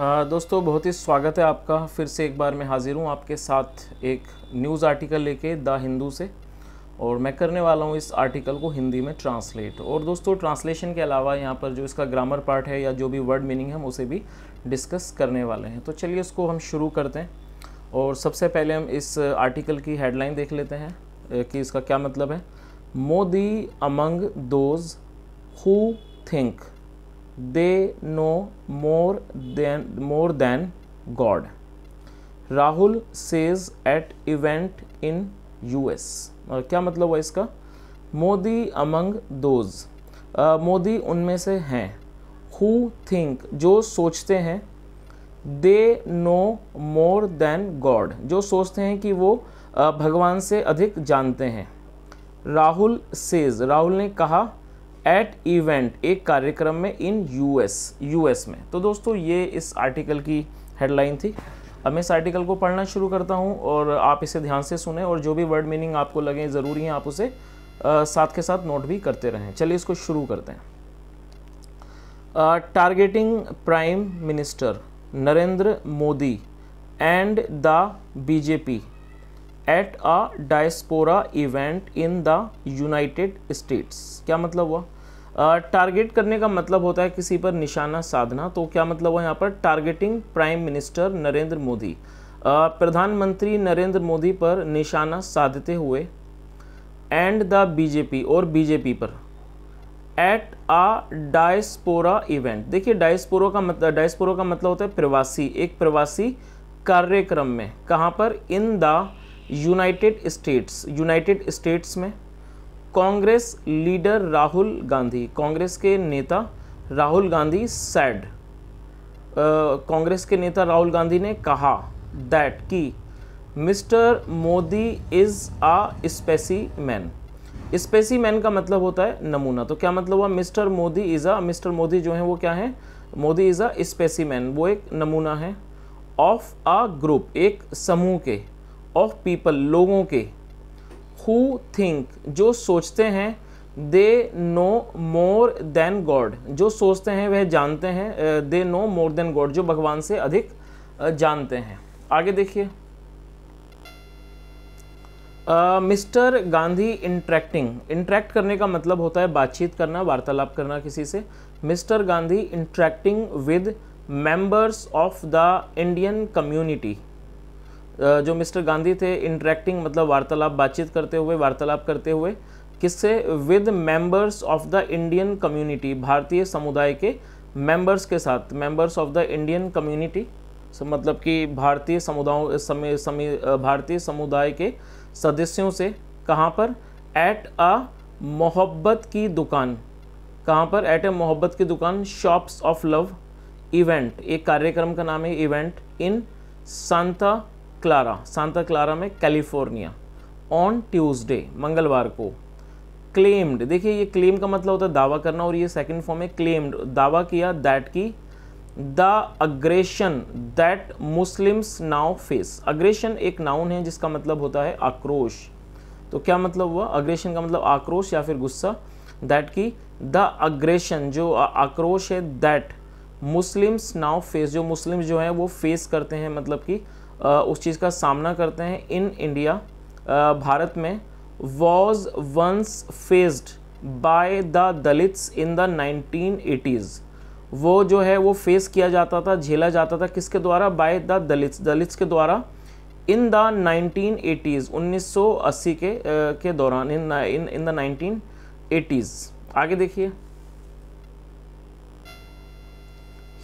दोस्तों बहुत ही स्वागत है आपका फिर से एक बार मैं हाज़िर हूँ आपके साथ एक न्यूज़ आर्टिकल लेके द हिंदू से और मैं करने वाला हूँ इस आर्टिकल को हिंदी में ट्रांसलेट और दोस्तों ट्रांसलेशन के अलावा यहाँ पर जो इसका ग्रामर पार्ट है या जो भी वर्ड मीनिंग है हम उसे भी डिस्कस करने वाले हैं तो चलिए इसको हम शुरू करते हैं और सबसे पहले हम इस आर्टिकल की हेडलाइन देख लेते हैं कि इसका क्या मतलब है Modi among those who think they know more more than God Rahul says at event in in us और क्या मतलब हुआ इसका मोदी अमंग दोज मोदी उनमें से हैं हु थिंक जो सोचते हैं they know more than God जो सोचते हैं कि वो uh, भगवान से अधिक जानते हैं राहुल सेज राहुल ने कहा एट इवेंट एक कार्यक्रम में इन यूएस यूएस में तो दोस्तों ये इस आर्टिकल की हेडलाइन थी अब मैं इस आर्टिकल को पढ़ना शुरू करता हूँ और आप इसे ध्यान से सुने और जो भी वर्ड मीनिंग आपको लगे ज़रूरी हैं आप उसे आ, साथ के साथ नोट भी करते रहें चलिए इसको शुरू करते हैं targeting prime minister Narendra Modi and the BJP at a diaspora event in the United States क्या मतलब हुआ टारगेट करने का मतलब होता है किसी पर निशाना साधना तो क्या मतलब हुआ यहाँ पर targeting prime minister Narendra Modi प्रधानमंत्री नरेंद्र मोदी पर निशाना साधते हुए एंड द बीजेपी और बीजेपी पर एट आ डायस्पोरा इवेंट देखिए डायस्पोरा का मतलब डायस्पोरा का मतलब होता है प्रवासी एक प्रवासी कार्यक्रम में कहाँ पर in the United States United States में कांग्रेस लीडर राहुल गांधी कांग्रेस के नेता राहुल गांधी सैड कांग्रेस के नेता राहुल गांधी ने कहा दैट कि mister Modi is a specimen specimen का मतलब होता है नमूना तो क्या मतलब हुआ mister Modi is a mister Modi जो है वो क्या है Modi is a specimen वो एक नमूना है ऑफ आ ग्रुप एक समूह के ऑफ पीपल लोगों के हु थिंक जो सोचते हैं they know more than God जो सोचते हैं वह जानते हैं they know more than God जो भगवान से अधिक जानते हैं आगे देखिए मिस्टर गांधी इंट्रैक्टिंग इंट्रैक्ट करने का मतलब होता है बातचीत करना वार्तालाप करना किसी से mister Gandhi interacting with members of the Indian community जो मिस्टर गांधी थे इंटरेक्टिंग मतलब वार्तालाप बातचीत करते हुए वार्तालाप करते हुए किससे with members of the Indian community भारतीय समुदाय के मेंबर्स के साथ members of the Indian community मतलब कि भारतीय समुदायों समय समी, भारतीय समुदाय के सदस्यों से कहाँ पर एट अ मोहब्बत की दुकान कहाँ पर एट ए मोहब्बत की दुकान शॉप्स ऑफ लव इवेंट एक कार्यक्रम का नाम है event in Santa Clara Santa Clara में कैलिफोर्निया ऑन ट्यूसडे मंगलवार को क्लेम्ड देखिए ये क्लेम का मतलब होता है दावा करना और ये सेकंड फॉर्म है क्लेम्ड दावा किया दैट की the aggression that Muslims now face aggression एक नाउन है जिसका मतलब होता है आक्रोश तो क्या मतलब हुआ अग्रेशन का मतलब आक्रोश या फिर गुस्सा दैट की द अग्रेशन जो आक्रोश है दैट मुस्लिम्स नाउ फेस जो मुस्लिम जो है वो फेस करते हैं मतलब कि उस चीज़ का सामना करते हैं इन इंडिया भारत में was once faced by the Dalits in the nineteen eighties वो जो है वो फेस किया जाता था झेला जाता था किसके द्वारा बाय द दलित्स दलित्स के द्वारा इन द नाइनटीन एटीज़ उन्नीस के के दौरान in in in the nineteen eighties आगे देखिए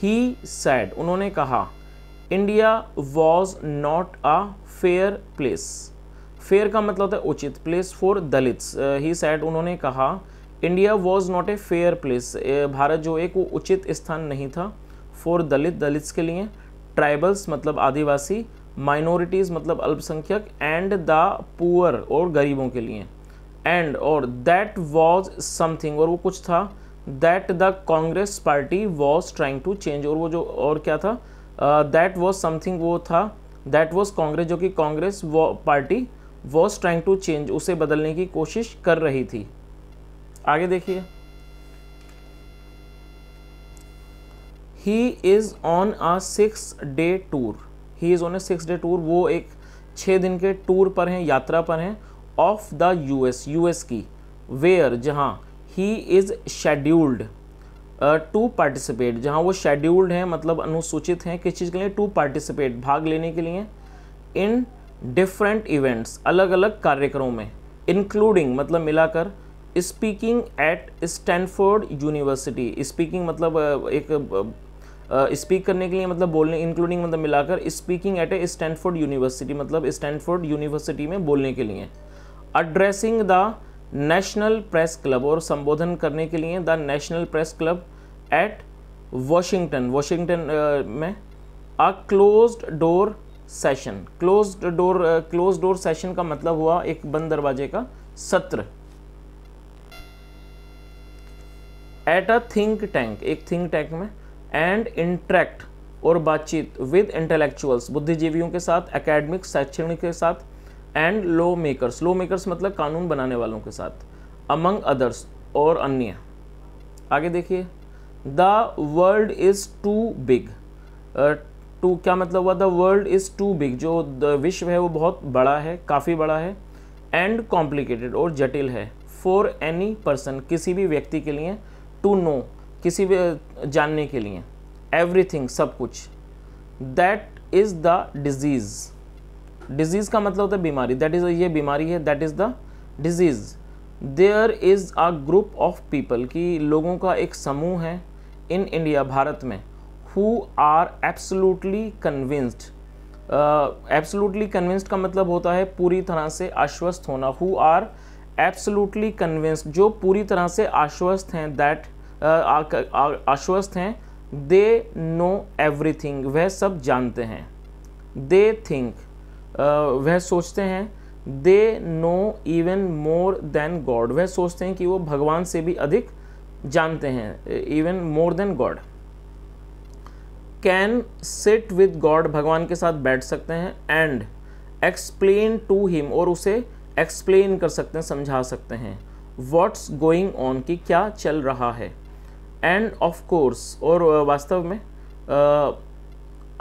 ही सैड उन्होंने कहा India was not a fair place fair का मतलब होता है उचित place for Dalits he said उन्होंने कहा India was not a fair place भारत जो एक वो उचित स्थान नहीं था फॉर दलित दलित्स के लिए ट्राइबल्स मतलब आदिवासी माइनॉरिटीज़ मतलब अल्पसंख्यक एंड द पुअर और गरीबों के लिए एंड और दैट वॉज समथिंग और वो कुछ था that the Congress party was trying to change और वो जो और क्या था दैट वॉज समथिंग वो था दैट वॉज कांग्रेस जो कि Congress party was trying to change उसे बदलने की कोशिश कर रही थी आगे देखिए he is on a six day tour he is on a six day tour वो एक छः दिन के टूर पर हैं यात्रा पर हैं ऑफ द यूएस यूएस की वेयर जहाँ he is scheduled to participate जहाँ वो शेड्यूल्ड हैं मतलब अनुसूचित हैं किस चीज़ के लिए टू पार्टिसिपेट भाग लेने के लिए इन डिफरेंट इवेंट्स अलग अलग कार्यक्रमों में इंक्लूडिंग मतलब मिलाकर speaking at Stanford University speaking मतलब एक स्पीक करने के लिए मतलब बोलने इंक्लूडिंग मतलब मिलाकर speaking at a Stanford University मतलब स्टैनफोर्ड यूनिवर्सिटी में बोलने के लिए addressing the National Press Club और संबोधन करने के लिए the National Press Club at Washington Washington में a close door session close door close door session का मतलब हुआ एक बंद दरवाजे का सत्र एट अ थिंक टैंक एक थिंक टैंक में एंड इंट्रैक्ट और बातचीत विद इंटेलेक्चुअल्स बुद्धिजीवियों के साथ एकेडमिक शैक्षणिक के साथ and lawmakers lawmakers मतलब कानून बनाने वालों के साथ अमंग अदर्स और अन्य आगे देखिए the world is too big to क्या मतलब हुआ the world is too big जो विश्व है वो बहुत बड़ा है काफ़ी बड़ा है एंड कॉम्प्लिकेटेड और जटिल है फॉर एनी पर्सन किसी भी व्यक्ति के लिए टू नो किसी भी जानने के लिए एवरीथिंग सब कुछ that is the disease disease का मतलब होता है बीमारी दैट इज़ ये बीमारी है that is the disease there is a group of people कि लोगों का एक समूह है इन इंडिया भारत में who are absolutely convinced absolutely convinced का मतलब होता है पूरी तरह से आश्वस्त होना हु आर एब्सोलूटली कन्विंस्ड जो पूरी तरह से आश्वस्त हैं दैट आश्वस्त हैं दे नो एवरीथिंग वह सब जानते हैं दे थिंक वह सोचते हैं they know even more than God वह सोचते हैं कि वो भगवान से भी अधिक जानते हैं even more than God can sit with God भगवान के साथ बैठ सकते हैं एंड एक्सप्लेन टू हिम और उसे एक्सप्लेन कर सकते हैं समझा सकते हैं व्हाट्स गोइंग ऑन कि क्या चल रहा है एंड ऑफ कोर्स और वास्तव में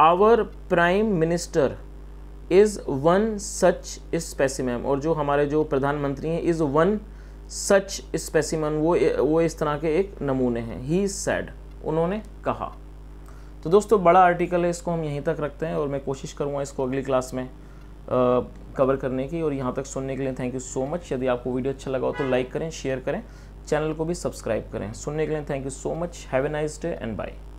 our Prime Minister is one such specimen और जो हमारे जो प्रधानमंत्री हैं इज़ वन सच स्पेसिमन वो वो इस तरह के एक नमूने हैं ही सैड उन्होंने कहा तो दोस्तों बड़ा आर्टिकल है इसको हम यहीं तक रखते हैं और मैं कोशिश करूँगा इसको अगली क्लास में आ, कवर करने की और यहाँ तक सुनने के लिए थैंक यू सो मच यदि आपको वीडियो अच्छा लगा हो तो लाइक करें शेयर करें चैनल को भी सब्सक्राइब करें सुनने के लिए thank you so much have a nice day and bye